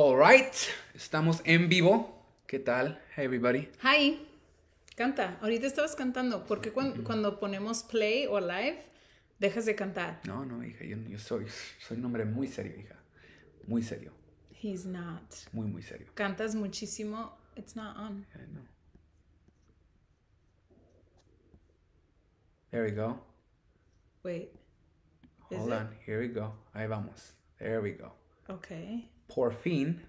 Alright, estamos en vivo. ¿Qué tal, hey everybody? Hi. Canta. Ahorita estabas cantando. ¿Por qué cuando, ponemos play o live dejas de cantar? No, no, hija. Yo, soy, soy un hombre muy serio, hija. Muy serio. He's not. Muy, muy serio. Cantas muchísimo. It's not on. I know. There we go. Wait. Hold on. Here we go. Ahí vamos. There we go. Okay por fin.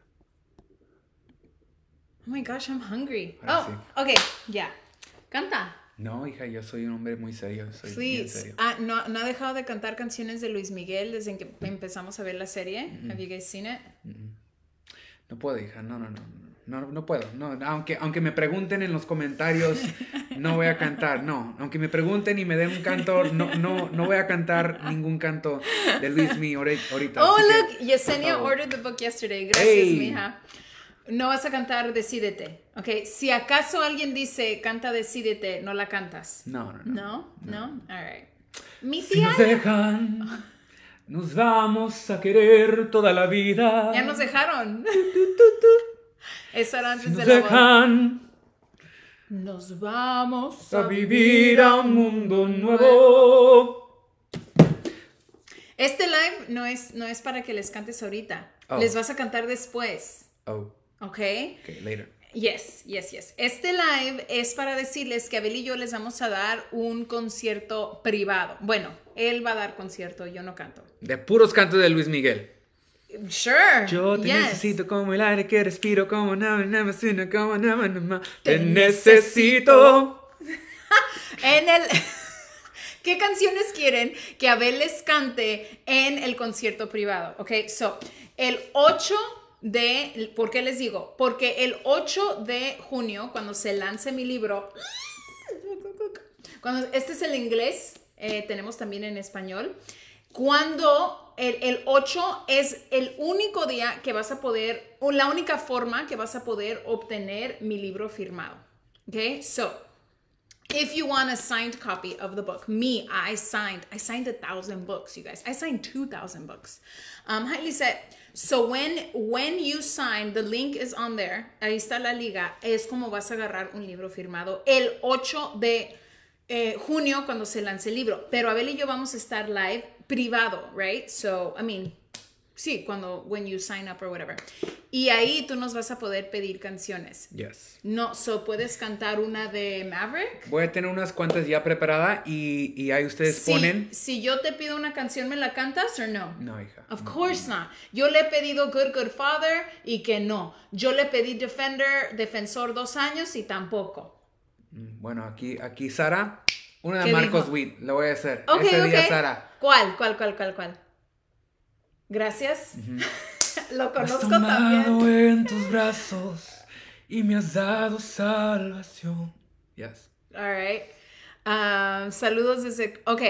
Oh my gosh, I'm hungry. oh, ok, ya. Canta. No, hija, yo soy un hombre muy serio. Soy Serio. Ah, no, ha dejado de cantar canciones de Luis Miguel desde que empezamos a ver la serie. Have no puedo, hija, no, no, no. No, puedo. aunque, aunque me pregunten en los comentarios no voy a cantar, no. Aunque me pregunten y me den un canto, no, no, voy a cantar ningún canto de Luis Mi ahorita. Oh, look, Yesenia ordered the book yesterday. Gracias, mija. No vas a cantar Decídete, Okay, Si acaso alguien dice canta Decídete, no la cantas. No, no, no. No, no, all right. nos dejan, nos vamos a querer toda la vida. Ya nos dejaron. Eso era antes de la dejan, nos vamos a vivir a un mundo nuevo. Este live no es, no es para que les cantes ahorita. Oh. Les vas a cantar después. Oh. Ok. later. Yes, yes, yes. Este live es para decirles que Abel y yo les vamos a dar un concierto privado. Bueno, él va a dar concierto, yo no canto. De puros cantos de Luis Miguel. Sure. Yo te necesito como el aire que respiro, como nada, más, como nada, más. Te, necesito. en el. ¿Qué canciones quieren que Abel les cante en el concierto privado? Ok, so, el 8 de. ¿Por qué les digo? Porque el 8 de junio, cuando se lance mi libro. Cuando, este es el inglés, eh, tenemos también en español. Cuando el, 8 es el único día que vas a poder, o la única forma que vas a poder obtener mi libro firmado. Okay, so if you want a signed copy of the book, me, I signed, I signed a thousand books, you guys. I signed 2,000 books. Um, hi, So when, when you sign, the link is on there. Ahí está la liga. Es como vas a agarrar un libro firmado el 8 de eh, junio cuando se lance el libro. Pero Abel y yo vamos a estar live privado, right? So, I mean, sí, cuando, when you sign up or whatever. Y ahí tú nos vas a poder pedir canciones. Yes. No, so puedes cantar una de Maverick. Voy a tener unas cuantas ya preparada y, y ahí ustedes ponen. Si yo te pido una canción, ¿me la cantas o no? No, hija. Of course not. Yo le he pedido Good Good Father y que no. Yo le pedí Defender, Defensor dos años y tampoco. Mm, bueno, aquí, aquí Sara una de Marcos Witt, lo voy a hacer. Ese Sara. ¿Cuál, cuál, cuál, cuál, Gracias. Lo conozco me has también. en tus brazos y me has dado salvación. Yes. All right. Ah, saludos desde. Ok,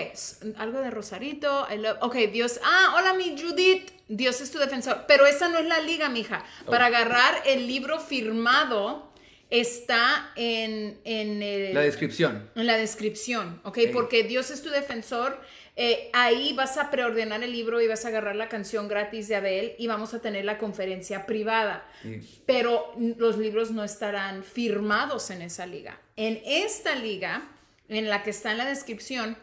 algo de Rosarito. I ok, Dios. Ah, hola, mi Judith. Dios es tu defensor. Pero esa no es la liga, mija. Oh. Para agarrar el libro firmado está en, la descripción. En la descripción, ¿ok? Porque Dios es tu defensor. Eh, ahí vas a preordenar el libro y vas a agarrar la canción gratis de Abel y vamos a tener la conferencia privada. Pero los libros no estarán firmados en esa liga. En esta liga, en la que está en la descripción,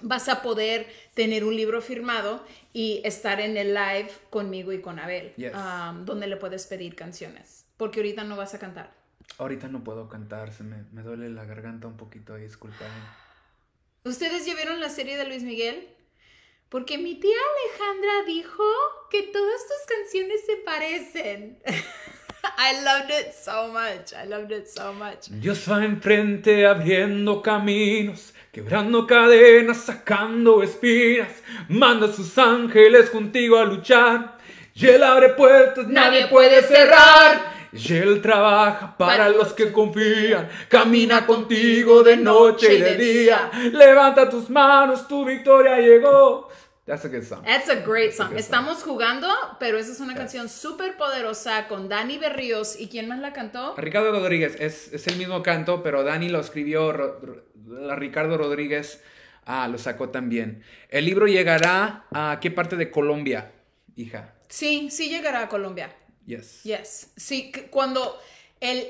vas a poder tener un libro firmado y estar en el live conmigo y con Abel, um, donde le puedes pedir canciones, porque ahorita no vas a cantar. Ahorita no puedo cantar, se me, me duele la garganta un poquito, disculpen. Eh. ¿Ustedes ya vieron la serie de Luis Miguel? Porque mi tía Alejandra dijo que todas tus canciones se parecen. I loved it so much. I loved it so much. Dios va enfrente abriendo caminos, quebrando cadenas, sacando espinas. Manda a sus ángeles contigo a luchar. Y él abre puertas, nadie, puede cerrar. Y él trabaja para los que confían, camina contigo de noche y de día. Levanta tus manos, tu victoria llegó. That's a good song. That's a great song. Estamos jugando, pero esa es una canción súper poderosa con Dani Berríos. ¿Y quién más la cantó? Ricardo Rodríguez. Es, el mismo canto, pero Dani lo escribió, Ricardo Rodríguez ah, lo sacó también. El libro llegará a qué parte de Colombia, hija? Sí, sí llegará a Colombia. Yes. Yes. Sí, cuando el,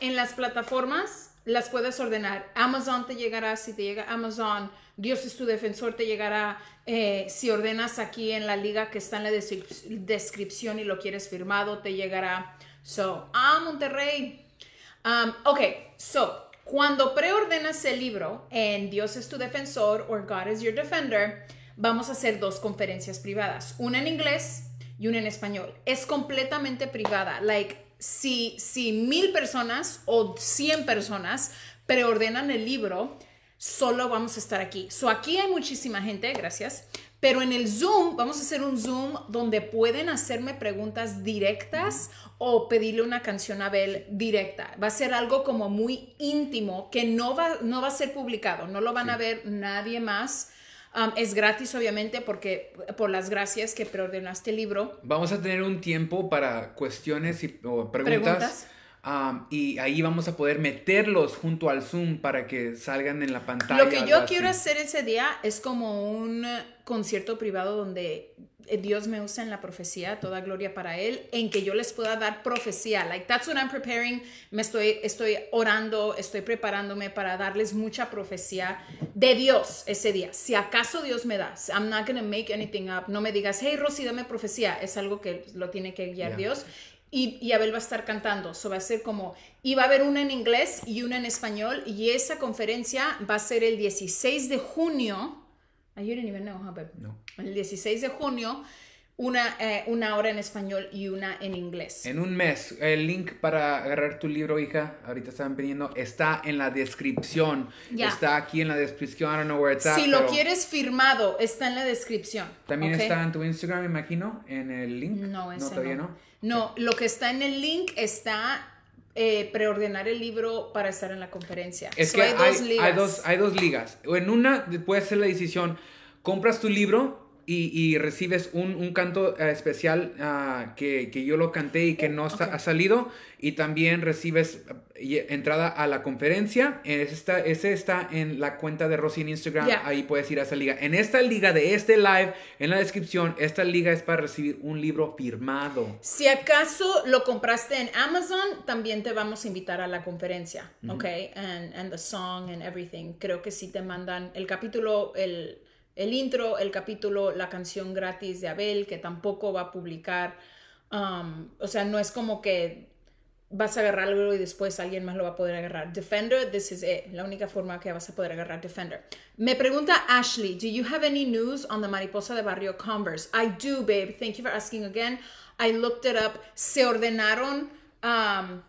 en, las plataformas las puedes ordenar. Amazon te llegará, si te llega Amazon, Dios es tu defensor, te llegará. Eh, si ordenas aquí en la liga que está en la descripción y lo quieres firmado, te llegará. So, a ah, Monterrey. Um, ok, so, cuando preordenas el libro en Dios es tu defensor o God is your defender, vamos a hacer dos conferencias privadas. Una en inglés y un en español. Es completamente privada. Like, si, si mil personas o cien personas preordenan el libro, solo vamos a estar aquí. So, aquí hay muchísima gente, gracias. Pero en el Zoom, vamos a hacer un Zoom donde pueden hacerme preguntas directas o pedirle una canción a Abel directa. Va a ser algo como muy íntimo que no va, no va a ser publicado, no lo van a ver nadie más es gratis, obviamente, porque por las gracias que preordenaste el libro. Vamos a tener un tiempo para cuestiones o preguntas. y ahí vamos a poder meterlos junto al Zoom para que salgan en la pantalla. Lo que yo quiero hacer ese día es como un concierto privado donde eh, Dios me usa en la profecía, toda gloria para Él, en que yo les pueda dar profecía. Like, that's what I'm preparing. Me estoy, estoy orando, estoy preparándome para darles mucha profecía de Dios ese día. Si acaso Dios me da, I'm not going to make anything up. No me digas, hey, Rosy, dame profecía. Es algo que lo tiene que guiar Dios. Y, y, Abel va a estar cantando. Eso va a ser como, y va a haber una en inglés y una en español. Y esa conferencia va a ser el 16 de junio Ayer en No. El 16 de junio, una, eh, una hora en español y una en inglés. En un mes. El link para agarrar tu libro, hija, ahorita están pidiendo, está en la descripción. Está aquí en la descripción, I don't know where it's Si lo quieres firmado, está en la descripción. También está en tu Instagram, me imagino, en el link. No, ese todavía no. No, lo que está en el link está eh, preordenar el libro para estar en la conferencia. Es que hay, dos ligas. Hay dos, ligas. En una puedes hacer la decisión, compras tu libro y, recibes un, canto eh, especial ah, que, yo lo canté y que oh, no ha salido. Y también recibes eh, entrada a la conferencia. Ese está, en la cuenta de Rosy en Instagram. Ahí puedes ir a esa liga. En esta liga de este live, en la descripción, esta liga es para recibir un libro firmado. Si acaso lo compraste en Amazon, también te vamos a invitar a la conferencia. Ok. And, and the song and everything. Creo que si te mandan el capítulo, el el intro, el capítulo, la canción gratis de Abel, que tampoco va a publicar. Um, o sea, no es como que vas a agarrar algo y después alguien más lo va a poder agarrar. Defender, this is it. La única forma que vas a poder agarrar Defender. Me pregunta Ashley, do you have any news on the mariposa de barrio Converse? I do, babe. Thank you for asking again. I looked it up. Se ordenaron, um,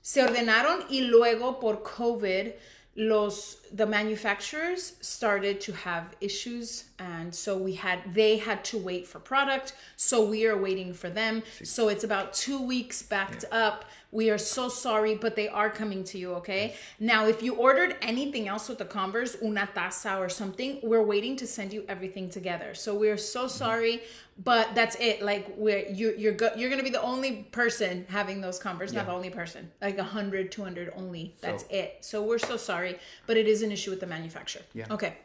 se ordenaron y luego por COVID los the manufacturers started to have issues and so we had they had to wait for product so we are waiting for them so it's about two weeks backed yeah. up we are so sorry but they are coming to you okay yes. now if you ordered anything else with the converse una taza or something we're waiting to send you everything together so we're so mm-hmm. sorry mm-hmm. but that's it like we're you, you're go- you're gonna be the only person having those converse yeah. not the only person like 100 200 only that's so. it so we're so sorry but it is an issue with the manufacturer yeah okay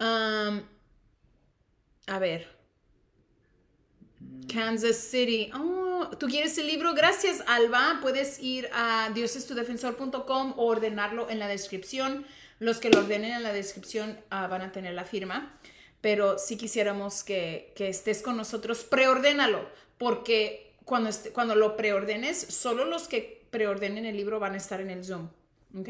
um A ver. Kansas City. Oh, ¿Tú quieres el libro? Gracias, Alba. Puedes ir a diosestudefensor.com o ordenarlo en la descripción. Los que lo ordenen en la descripción ah, van a tener la firma. Pero si quisiéramos que, que, estés con nosotros, preordénalo, porque cuando, cuando lo preordenes, solo los que preordenen el libro van a estar en el Zoom. ¿Ok?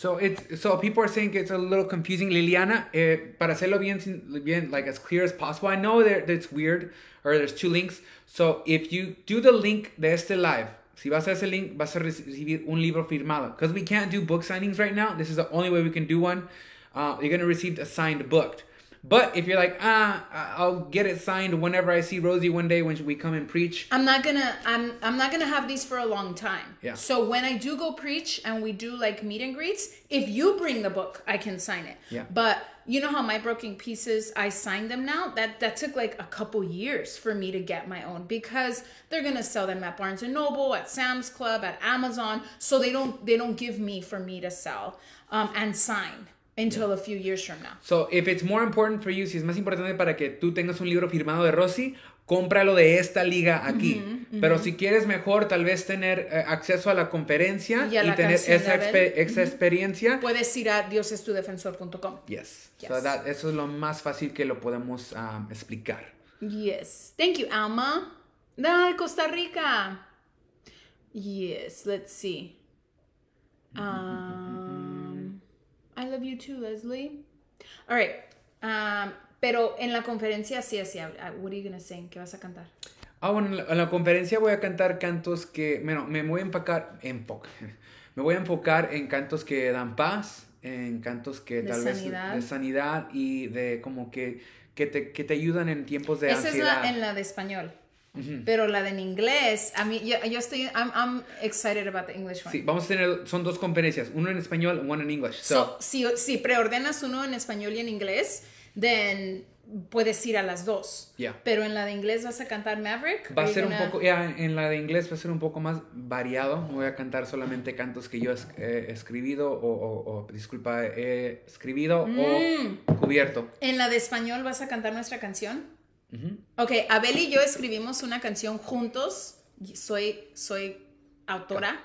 So it's so people are saying it's a little confusing. Liliana, eh, para hacerlo bien, bien, like as clear as possible. I know that it's weird or there's two links. So if you do the link de este live, si vas a ese link, vas a recibir un libro firmado. Because we can't do book signings right now. This is the only way we can do one. Uh, you're gonna receive a signed book. But if you're like, ah, I'll get it signed whenever I see Rosie one day when we come and preach. I'm not gonna, I'm, I'm not gonna have these for a long time. Yeah. So when I do go preach and we do like meet and greets, if you bring the book, I can sign it. Yeah. But you know how my broken pieces, I sign them now. That that took like a couple years for me to get my own because they're gonna sell them at Barnes and Noble, at Sam's Club, at Amazon. So they don't, they don't give me for me to sell um, and sign. until a few years from now. So, if it's more important for you, si es más importante para que tú tengas un libro firmado de Rossi, cómpralo de esta liga aquí. Pero si quieres mejor, tal vez tener eh, acceso a la conferencia y, tener esa, experiencia. Puedes ir a diosestudefensor.com. Yes. So eso es lo más fácil que lo podemos um, explicar. Yes. Thank you, Alma. de Costa Rica. Yes, let's see. Um, I love you too, Leslie. All right. Um, pero en la conferencia sí, sí. Ah, ah, what are you gonna sing? ¿Qué vas a cantar? Ah, bueno, en la, conferencia voy a cantar cantos que, bueno, me voy a empacar, en me voy a enfocar en cantos que dan paz, en cantos que tal sanidad. vez de sanidad y de como que, que, te, que te ayudan en tiempos de ansiedad. Esa es en la de español. Pero la de inglés, a mí, yo, yo estoy, I'm, excited about the English one. Sí, vamos a tener, son dos conferencias, uno en español, one en English. So. si, si, preordenas uno en español y en inglés, then puedes ir a las dos. Pero en la de inglés vas a cantar Maverick. Va a ser un poco, ya en la de inglés va a ser un poco más variado. Voy a cantar solamente cantos que yo he escribido o, o, disculpa, he escribido o mm. cubierto. En la de español vas a cantar nuestra canción. Ok, Abel y yo escribimos una canción juntos. Soy, soy autora,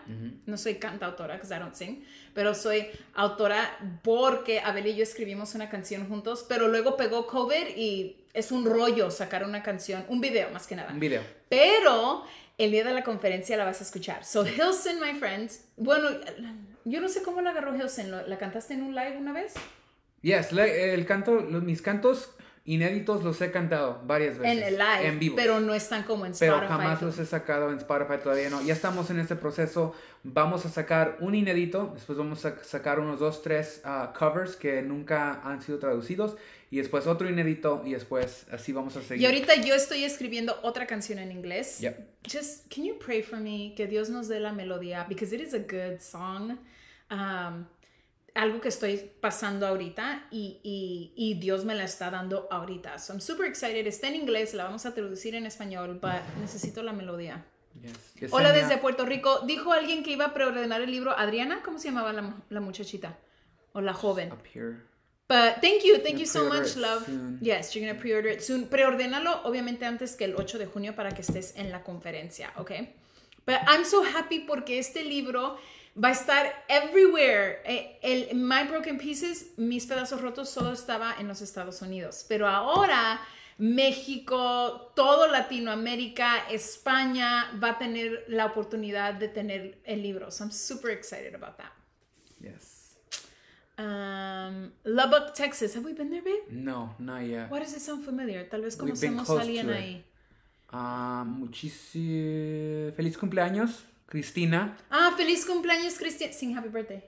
no soy cantautora, because I don't sing, pero soy autora porque Abel y yo escribimos una canción juntos, pero luego pegó cover y es un rollo sacar una canción, un video más que nada. Un video. Pero el día de la conferencia la vas a escuchar. So, Hilson, my friends. bueno, yo no sé cómo la agarró Hilson, ¿la cantaste en un live una vez? Yes, el canto, los, mis cantos Inéditos los he cantado varias veces. En el live. vivo. Pero no están como en Spotify. Pero jamás los he sacado en Spotify todavía no. Ya estamos en este proceso. Vamos a sacar un inédito. Después vamos a sacar unos dos, tres ah, covers que nunca han sido traducidos. Y después otro inédito. Y después así vamos a seguir. Y ahorita yo estoy escribiendo otra canción en inglés. Just, can you pray for me? Que Dios nos dé la melodía. Because it is a good song. Um, algo que estoy pasando ahorita y, y, Dios me la está dando ahorita. So I'm super excited. Está en inglés, la vamos a traducir en español, pero necesito la melodía. Hola desde Puerto Rico. Dijo alguien que iba a preordenar el libro. Adriana, ¿cómo se llamaba la, la muchachita? O la joven. Up But thank you, thank you so much, love. Yes, you're gonna pre-order it soon. Preordénalo, obviamente, antes que el 8 de junio para que estés en la conferencia, ¿ok? But I'm so happy porque este libro va a estar everywhere. Eh, el My Broken Pieces, mis pedazos rotos, solo estaba en los Estados Unidos, pero ahora México, todo Latinoamérica, España va a tener la oportunidad de tener el libro. So I'm super excited about that. Yes. Um, Lubbock, Texas. Have we been there, babe? No, not yet. Why does it sound familiar? Tal vez conocemos alguien ahí. Ah, feliz cumpleaños Cristina. Ah, feliz cumpleaños, Cristina. sin happy birthday.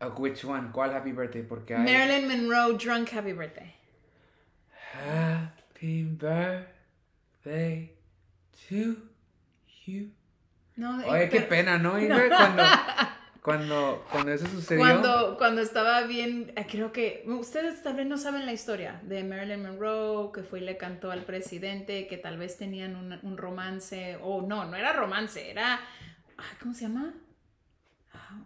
Uh, which one? ¿Cuál happy birthday? Porque Marilyn Monroe, drunk happy birthday. Happy birthday to you. No, Oye, qué pena, ¿no? no. Cuando, Cuando, cuando eso sucedió. Cuando, estaba bien, eh, creo que ustedes tal vez no saben la historia de Marilyn Monroe, que fue y le cantó al presidente, que tal vez tenían un, romance, o no, no era romance, era, ¿cómo se llama?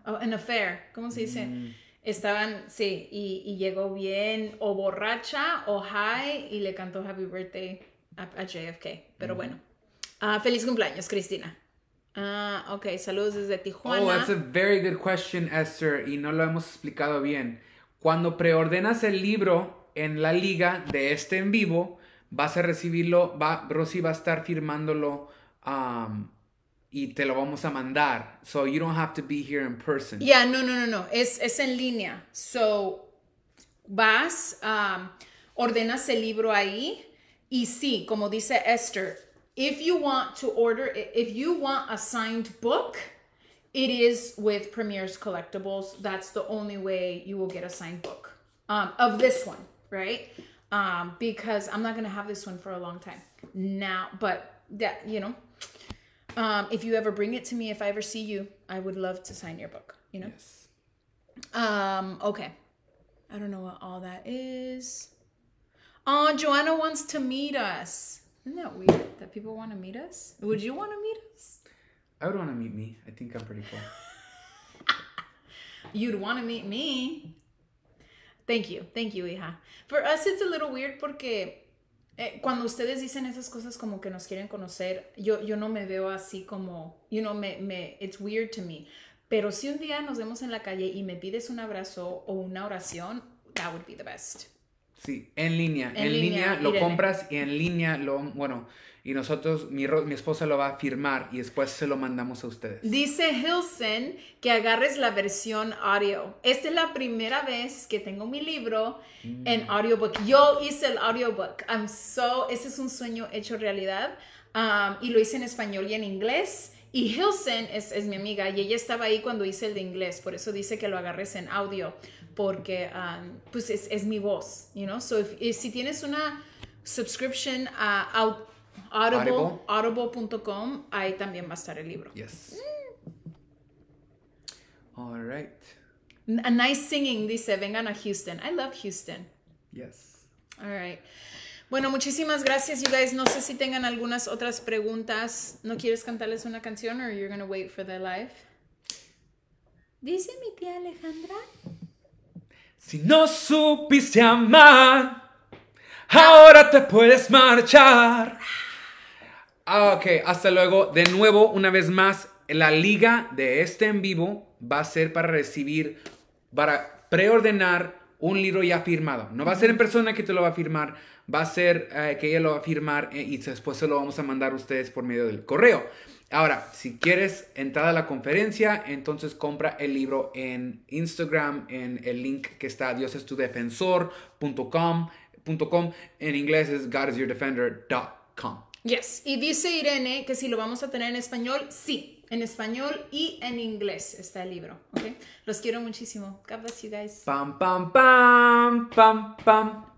Oh, an affair, ¿cómo se dice? Mm. Estaban, sí, y, y, llegó bien o borracha o high y le cantó Happy Birthday a, JFK. Pero mm. bueno, ah, feliz cumpleaños, Cristina. Ah, ok, saludos desde oh, Tijuana. Oh, that's a very good question, Esther, y no lo hemos explicado bien. Cuando preordenas el libro en la liga de este en vivo, vas a recibirlo, va, Rosy va a estar firmándolo um, y te lo vamos a mandar. So you don't have to be here in person. Yeah, no, no, no, no, es, es en línea. So vas, um, ordenas el libro ahí y sí, como dice Esther, If you want to order, if you want a signed book, it is with Premier's Collectibles. That's the only way you will get a signed book um, of this one, right? Um, because I'm not gonna have this one for a long time now. But that you know, um, if you ever bring it to me, if I ever see you, I would love to sign your book. You know. Yes. Um. Okay. I don't know what all that is. Oh, Joanna wants to meet us. ¿No that weird that people want to meet us? Would you want to meet us? I would want to meet me. I think I'm pretty cool. You'd want to meet me. Thank you, thank you, hija. For us, it's a little weird porque eh, cuando ustedes dicen esas cosas como que nos quieren conocer, yo, yo no me veo así como, you know, me, me, it's weird to me. Pero si un día nos vemos en la calle y me pides un abrazo o una oración, that would be the best. Sí, en línea. En, línea, lo compras y en línea lo. Bueno, y nosotros, mi, mi, esposa lo va a firmar y después se lo mandamos a ustedes. Dice Hilson que agarres la versión audio. Esta es la primera vez que tengo mi libro mm. en audiobook. Yo hice el audiobook. I'm so, ese es un sueño hecho realidad. Um, y lo hice en español y en inglés. Y Hilson es, es, mi amiga y ella estaba ahí cuando hice el de inglés, por eso dice que lo agarres en audio, porque um, pues es, es, mi voz, you know? So if, si tienes una subscription a, a Audible.com, ahí también va a estar el libro. Yes. Mm. All right. A nice singing, dice, vengan a Houston. I love Houston. Yes. All right. Bueno, muchísimas gracias, you guys. No sé si tengan algunas otras preguntas. ¿No quieres cantarles una canción o you're gonna wait for the live? Dice mi tía Alejandra. Si no supiste amar, ahora te puedes marchar. Ah, ok, hasta luego. De nuevo, una vez más, la liga de este en vivo va a ser para recibir, para preordenar un libro ya firmado. No va a ser en persona que te lo va a firmar, va a ser eh, que ella lo va a firmar eh, y después se lo vamos a mandar a ustedes por medio del correo. Ahora, si quieres entrar a la conferencia, entonces compra el libro en Instagram, en el link que está diosestudefensor.com. en inglés es godisyourdefender.com. Yes. Y dice Irene que si lo vamos a tener en español, sí, en español y en inglés está el libro. Okay, Los quiero muchísimo. God bless you guys. Pam, pam, pam, pam, pam.